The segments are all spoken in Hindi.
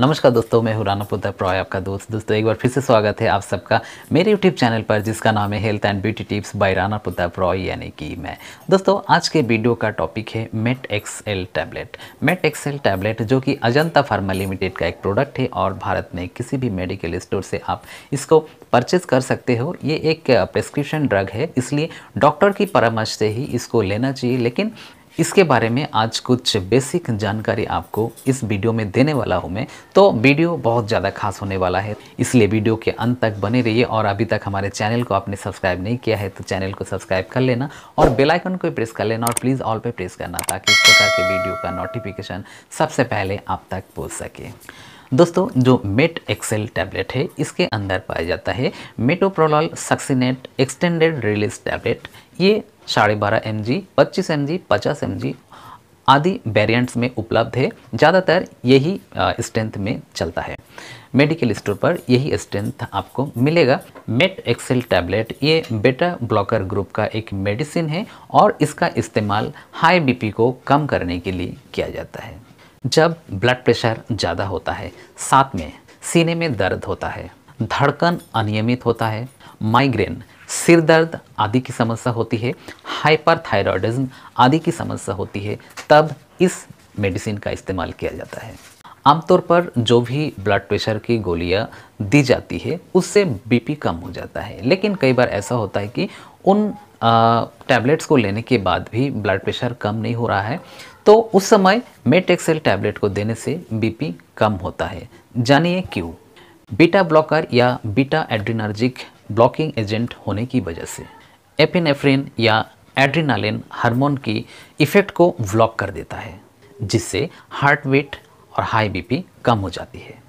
नमस्कार दोस्तों मैं हूँ राना पुद्धा प्रॉय आपका दोस्त दोस्तों एक बार फिर से स्वागत है आप सबका मेरे यूट्यूब चैनल पर जिसका नाम है health and beauty tips by Rana पुद्धा प्रॉय यानी कि मैं दोस्तों आज के वीडियो का टॉपिक है met XL tablet met XL tablet जो कि अजंता फार्मा लिमिटेड का एक प्रोडक्ट है और भारत में किसी भी मेडिकल स्टोर से आप इसको परचेज कर सकते हो ये एक प्रेस्क्रिप्शन ड्रग है इसलिए डॉक्टर की परामर्श से ही इसको लेना चाहिए लेकिन इसके बारे में आज कुछ बेसिक जानकारी आपको इस वीडियो में देने वाला हूँ मैं तो वीडियो बहुत ज़्यादा खास होने वाला है इसलिए वीडियो के अंत तक बने रहिए और अभी तक हमारे चैनल को आपने सब्सक्राइब नहीं किया है तो चैनल को सब्सक्राइब कर लेना और बेलाइकन को प्रेस कर लेना और प्लीज़ ऑल पर प्रेस करना ताकि इस प्रकार के वीडियो का नोटिफिकेशन सबसे पहले आप तक पहुँच सके दोस्तों जो मेट एक्सेल टैबलेट है इसके अंदर पाया जाता है metoprolol succinate extended release tablet ये साढ़े बारह एम जी पच्चीस एम जी पचास एम जी आदि वेरियंट्स में उपलब्ध है ज़्यादातर यही स्ट्रेंथ में चलता है मेडिकल स्टोर पर यही स्ट्रेंथ आपको मिलेगा मेट एक्सेल टैबलेट ये बेटा ब्लॉकर ग्रुप का एक मेडिसिन है और इसका इस्तेमाल हाई बीपी को कम करने के लिए किया जाता है जब ब्लड प्रेशर ज़्यादा होता है साथ में सीने में दर्द होता है धड़कन अनियमित होता है माइग्रेन सिर दर्द आदि की समस्या होती है हाइपरथायरॉयडिज्म आदि की समस्या होती है तब इस मेडिसिन का इस्तेमाल किया जाता है आमतौर पर जो भी ब्लड प्रेशर की गोलियाँ दी जाती है उससे बीपी कम हो जाता है लेकिन कई बार ऐसा होता है कि उन टैबलेट्स को लेने के बाद भी ब्लड प्रेशर कम नहीं हो रहा है तो उस समय मेटेक्सेल टैबलेट को देने से बीपी कम होता है जानिए क्यों बीटा ब्लॉकर या बीटा एड्रीनर्जिक ब्लॉकिंग एजेंट होने की वजह से एपिनेफ्रिन या एड्रीनालिन हार्मोन की इफ़ेक्ट को ब्लॉक कर देता है जिससे हार्ट बीट और हाई बीपी कम हो जाती है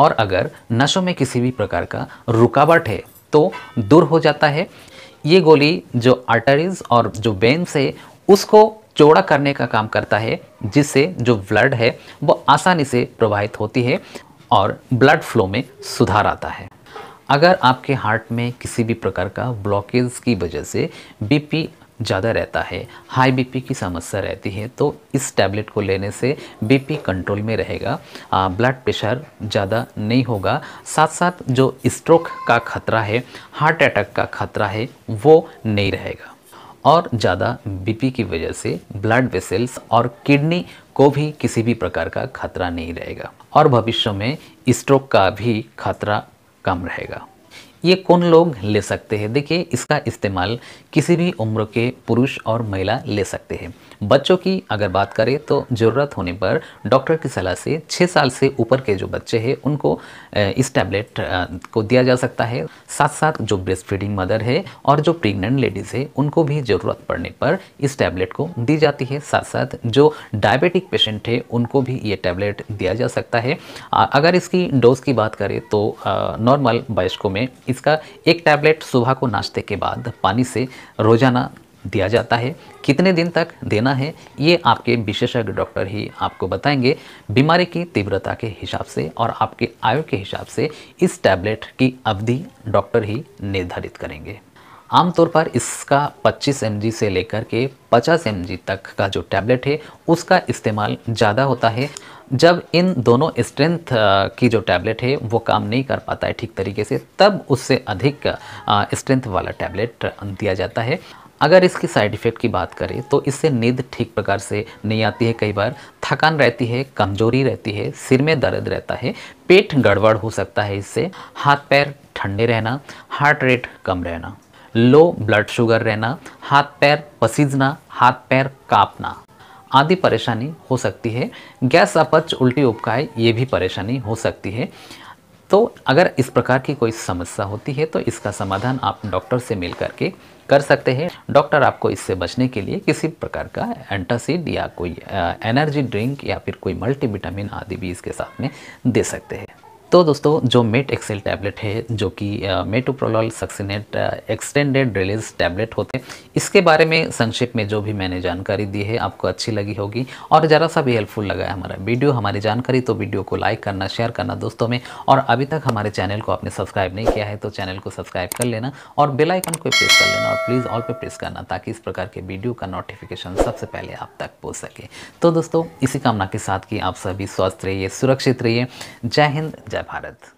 और अगर नशों में किसी भी प्रकार का रुकावट है तो दूर हो जाता है ये गोली जो आर्टरीज और जो वेन्स है उसको चौड़ा करने का काम करता है जिससे जो ब्लड है वो आसानी से प्रवाहित होती है और ब्लड फ्लो में सुधार आता है अगर आपके हार्ट में किसी भी प्रकार का ब्लॉकेज की वजह से बीपी ज़्यादा रहता है हाई बीपी की समस्या रहती है तो इस टैबलेट को लेने से बीपी कंट्रोल में रहेगा ब्लड प्रेशर ज़्यादा नहीं होगा साथ साथ जो स्ट्रोक का खतरा है हार्ट अटैक का खतरा है वो नहीं रहेगा और ज़्यादा बीपी की वजह से ब्लड वेसल्स और किडनी को भी किसी भी प्रकार का खतरा नहीं रहेगा और भविष्य में स्ट्रोक का भी खतरा कम रहेगा ये कौन लोग ले सकते हैं देखिए इसका इस्तेमाल किसी भी उम्र के पुरुष और महिला ले सकते हैं बच्चों की अगर बात करें तो ज़रूरत होने पर डॉक्टर की सलाह से छः साल से ऊपर के जो बच्चे हैं उनको इस टैबलेट को दिया जा सकता है साथ साथ जो ब्रेस्ट फीडिंग मदर है और जो प्रेग्नेंट लेडीज़ है उनको भी ज़रूरत पड़ने पर इस टैबलेट को दी जाती है साथ साथ जो डायबिटिक पेशेंट है उनको भी ये टैबलेट दिया जा सकता है अगर इसकी डोज की बात करें तो नॉर्मल वयस्कों में इसका एक टैबलेट सुबह को नाश्ते के बाद पानी से रोज़ाना दिया जाता है कितने दिन तक देना है ये आपके विशेषज्ञ डॉक्टर ही आपको बताएंगे बीमारी की तीव्रता के हिसाब से और आपके आयु के हिसाब से इस टैबलेट की अवधि डॉक्टर ही निर्धारित करेंगे आमतौर पर इसका 25 एम से लेकर के 50 एम तक का जो टैबलेट है उसका इस्तेमाल ज़्यादा होता है जब इन दोनों स्ट्रेंथ की जो टैबलेट है वो काम नहीं कर पाता है ठीक तरीके से तब उससे अधिक स्ट्रेंथ वाला टैबलेट दिया जाता है अगर इसकी साइड इफ़ेक्ट की बात करें तो इससे नींद ठीक प्रकार से नहीं आती है कई बार थकान रहती है कमजोरी रहती है सिर में दर्द रहता है पेट गड़बड़ हो सकता है इससे हाथ पैर ठंडे रहना हार्ट रेट कम रहना लो ब्लड शुगर रहना हाथ पैर पसीजना हाथ पैर कांपना आदि परेशानी हो सकती है गैस अपच उल्टी उपकाय ये भी परेशानी हो सकती है तो अगर इस प्रकार की कोई समस्या होती है तो इसका समाधान आप डॉक्टर से मिल करके कर सकते हैं डॉक्टर आपको इससे बचने के लिए किसी प्रकार का एंटासिड या कोई एनर्जी ड्रिंक या फिर कोई मल्टीविटामिन आदि भी इसके साथ में दे सकते हैं तो दोस्तों जो मेट एक्सेल टैबलेट है जो कि metoprolol succinate extended release tablet होते हैं इसके बारे में संक्षेप में जो भी मैंने जानकारी दी है आपको अच्छी लगी होगी और ज़रा सा भी हेल्पफुल लगा है हमारा वीडियो हमारी जानकारी तो वीडियो को लाइक करना शेयर करना दोस्तों में और अभी तक हमारे चैनल को आपने सब्सक्राइब नहीं किया है तो चैनल को सब्सक्राइब कर लेना और बेलाइकन को प्रेस कर लेना और प्लीज़ ऑल पर प्रेस करना ताकि इस प्रकार के वीडियो का नोटिफिकेशन सबसे पहले आप तक पहुँच सके तो दोस्तों इसी कामना के साथ कि आप सभी स्वस्थ रहिए सुरक्षित रहिए जय हिंद जय भारत